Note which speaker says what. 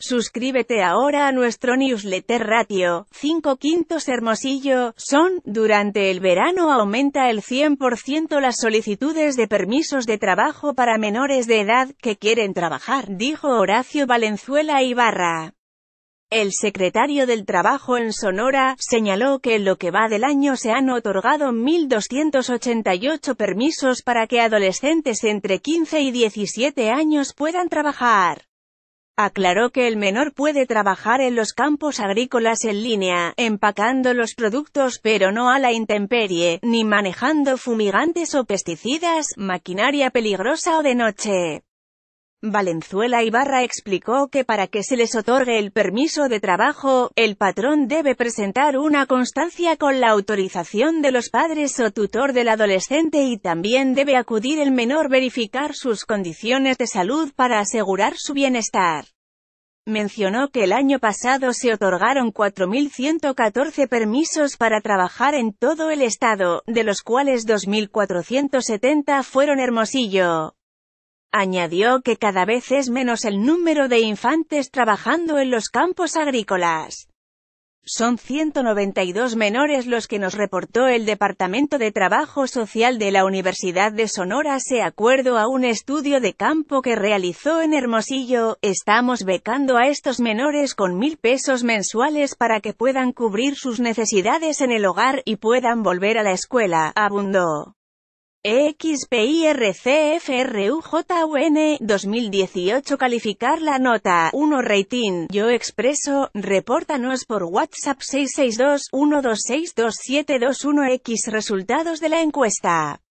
Speaker 1: Suscríbete ahora a nuestro newsletter ratio, 5 quintos Hermosillo, son, durante el verano aumenta el 100% las solicitudes de permisos de trabajo para menores de edad que quieren trabajar, dijo Horacio Valenzuela Ibarra. El secretario del Trabajo en Sonora, señaló que en lo que va del año se han otorgado 1.288 permisos para que adolescentes entre 15 y 17 años puedan trabajar. Aclaró que el menor puede trabajar en los campos agrícolas en línea, empacando los productos pero no a la intemperie, ni manejando fumigantes o pesticidas, maquinaria peligrosa o de noche. Valenzuela Ibarra explicó que para que se les otorgue el permiso de trabajo, el patrón debe presentar una constancia con la autorización de los padres o tutor del adolescente y también debe acudir el menor verificar sus condiciones de salud para asegurar su bienestar mencionó que el año pasado se otorgaron 4.114 permisos para trabajar en todo el estado, de los cuales 2.470 fueron Hermosillo. Añadió que cada vez es menos el número de infantes trabajando en los campos agrícolas. Son 192 menores los que nos reportó el Departamento de Trabajo Social de la Universidad de Sonora se acuerdo a un estudio de campo que realizó en Hermosillo. Estamos becando a estos menores con mil pesos mensuales para que puedan cubrir sus necesidades en el hogar y puedan volver a la escuela, abundó. EXPIRCFRUJUN 2018 calificar la nota 1 rating yo expreso repórtanos por WhatsApp 662 1262721 X resultados de la encuesta